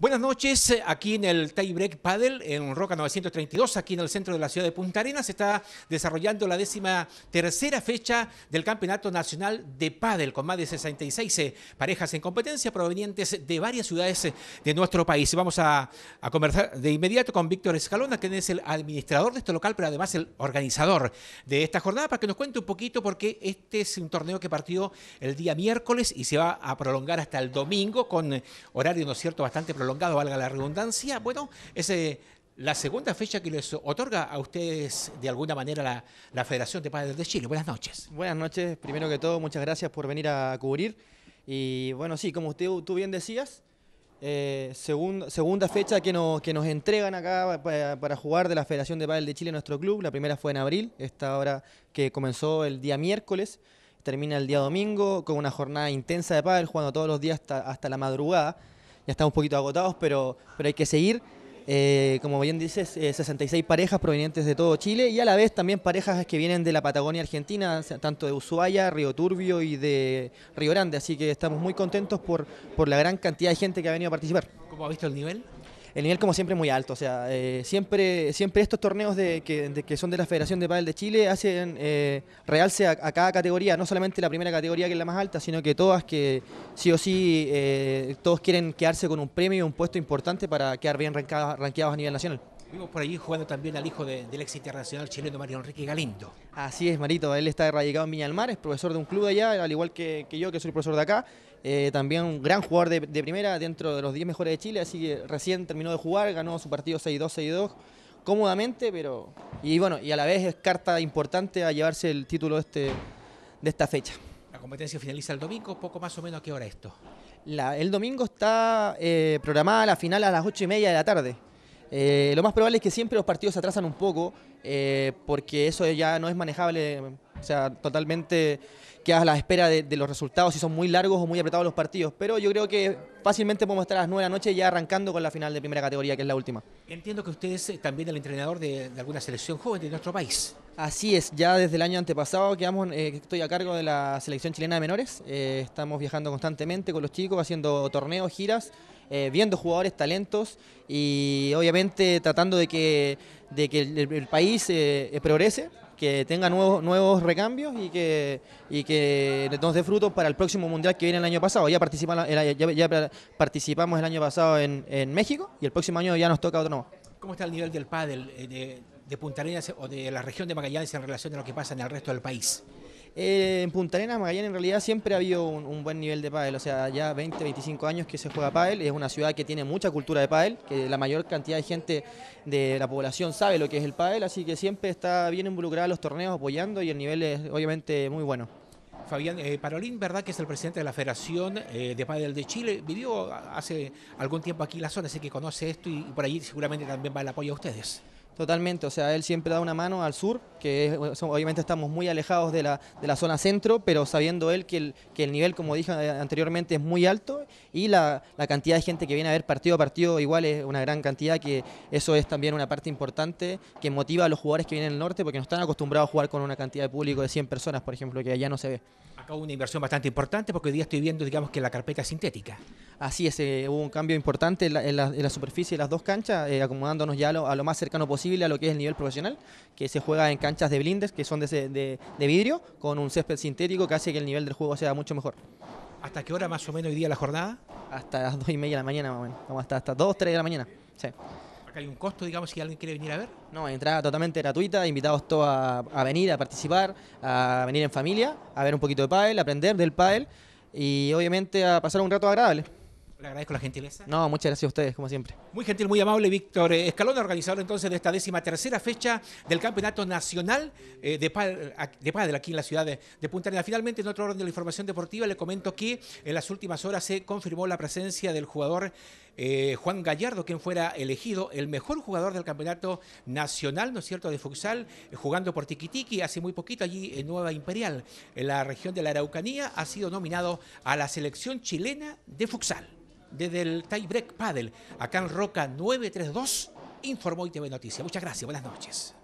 Buenas noches, eh, aquí en el Tie Break Paddle, en Roca 932, aquí en el centro de la ciudad de Punta Arenas, se está desarrollando la décima tercera fecha del Campeonato Nacional de Paddle, con más de 66 eh, parejas en competencia provenientes de varias ciudades eh, de nuestro país. Vamos a, conversar de inmediato con Víctor Escalona, quien es el administrador de este local, pero además el organizador de esta jornada, para que nos cuente un poquito, porque este es un torneo que partió el día miércoles y se va a prolongar hasta el domingo, con horario, ¿no es cierto?, bastante prolongado prolongado, valga la redundancia, bueno, es la segunda fecha que les otorga a ustedes de alguna manera la, la Federación de Padres de Chile. Buenas noches. Buenas noches, primero que todo, muchas gracias por venir a cubrir. Y bueno, sí, como usted, tú bien decías, eh, segunda fecha que, que nos entregan acá para, jugar de la Federación de Padel de Chile, nuestro club. La primera fue en abril, esta hora que comenzó el día miércoles, termina el día domingo, con una jornada intensa de pádel, jugando todos los días hasta, hasta la madrugada ya estamos un poquito agotados, pero, pero hay que seguir. Eh, como bien dices, 66 eh, parejas provenientes de todo Chile y a la vez también parejas que vienen de la Patagonia Argentina, tanto de Ushuaia, Río Turbio y de Río Grande. Así que estamos muy contentos por, por la gran cantidad de gente que ha venido a participar. ¿Cómo ha visto el nivel? el nivel como siempre es muy alto, o sea, eh, siempre, siempre estos torneos de, que, son de la Federación de Padel de Chile hacen eh, realce a, cada categoría, no solamente la primera categoría que es la más alta, sino que todas que sí o sí, eh, todos quieren quedarse con un premio y un puesto importante para quedar bien rankeados a nivel nacional. Vimos por allí jugando también al hijo del ex internacional chileno Mario Enrique Galindo. Así es, Marito. Él está radicado en Mar es profesor de un club allá, al igual que, yo, que soy profesor de acá. Eh, también un gran jugador de, primera dentro de los 10 mejores de Chile, así que recién terminó de jugar, ganó su partido 6-2, 6-2 cómodamente, pero. Y bueno, y a la vez es carta importante a llevarse el título este, de esta fecha. La competencia finaliza el domingo, poco más o menos a qué hora esto. el domingo está eh, programada la final a las 8 y media de la tarde. Eh, lo más probable es que siempre los partidos se atrasan un poco, eh, porque eso ya no es manejable, o sea, totalmente quedas a la espera de, los resultados, si son muy largos o muy apretados los partidos. Pero yo creo que fácilmente podemos estar a las 9 de la noche ya arrancando con la final de primera categoría, que es la última. Entiendo que usted es eh, también el entrenador de, alguna selección joven de nuestro país. Así es, ya desde el año antepasado quedamos, eh, estoy a cargo de la selección chilena de menores. Eh, estamos viajando constantemente con los chicos, haciendo torneos, giras, viendo jugadores, talentos y obviamente tratando de que, de que el, país progrese, que tenga nuevos, nuevos recambios y que que nos dé frutos para el próximo mundial que viene el año pasado. Ya, participamos el año pasado en, México y el próximo año ya nos toca otro nuevo. ¿Cómo está el nivel del pádel eh, de, Punta Arenas o de la región de Magallanes en relación a lo que pasa en el resto del país? Eh, en Punta Arenas, Magallanes, en realidad siempre ha habido un, buen nivel de pádel, o sea, ya 20, 25 años que se juega pádel, es una ciudad que tiene mucha cultura de pádel, que la mayor cantidad de gente de la población sabe lo que es el pádel, así que siempre está bien involucrada los torneos apoyando y el nivel es obviamente muy bueno. Fabián eh, Parolín, ¿verdad? Que es el presidente de la Federación eh, de Padel de Chile. Vivió ah, hace algún tiempo aquí en la zona, sé que conoce esto y, por allí seguramente también va el apoyo a ustedes. Totalmente, o sea, él siempre da una mano al sur que obviamente estamos muy alejados de la, zona centro, pero sabiendo él que el, que el nivel, como dije eh, anteriormente, es muy alto y la, cantidad de gente que viene a ver partido a partido igual es una gran cantidad, que eso es también una parte importante que motiva a los jugadores que vienen del norte porque no están acostumbrados a jugar con una cantidad de público de 100 personas, por ejemplo, que allá no se ve. Acá hubo una inversión bastante importante porque hoy día estoy viendo, digamos, que la carpeta es sintética. Así es, eh, hubo un cambio importante en la, superficie de las dos canchas, eh, acomodándonos ya a lo, más cercano posible a lo que es el nivel profesional, que se juega en cancha de blindes que son de, de, vidrio con un césped sintético que hace que el nivel del juego sea mucho mejor. ¿Hasta qué hora más o menos hoy día la jornada? Hasta las 2 y media de la mañana más hasta, hasta 2, 3 de la mañana. Sí. ¿Acá hay un costo, digamos, si alguien quiere venir a ver? No, entrada totalmente gratuita, invitados todos a, a venir, a participar, a venir en familia, a ver un poquito de pádel, aprender del pádel y obviamente a pasar un rato agradable agradezco la gentileza. No, muchas gracias a ustedes, como siempre. Muy gentil, muy amable, Víctor Escalón, organizador entonces de esta décima tercera fecha del Campeonato Nacional eh, de Padel aquí en la ciudad de Punta Arenas. Finalmente, en otro orden de la información deportiva, le comento que en las últimas horas se confirmó la presencia del jugador eh, Juan Gallardo, quien fuera elegido el mejor jugador del Campeonato Nacional, ¿no es cierto?, de futsal, eh, jugando por Tiquitiqui hace muy poquito allí en Nueva Imperial, en la región de la Araucanía, ha sido nominado a la selección chilena de futsal desde el Tiebreak Paddle, acá en Roca 932, informó ITV Noticias. Muchas gracias, buenas noches.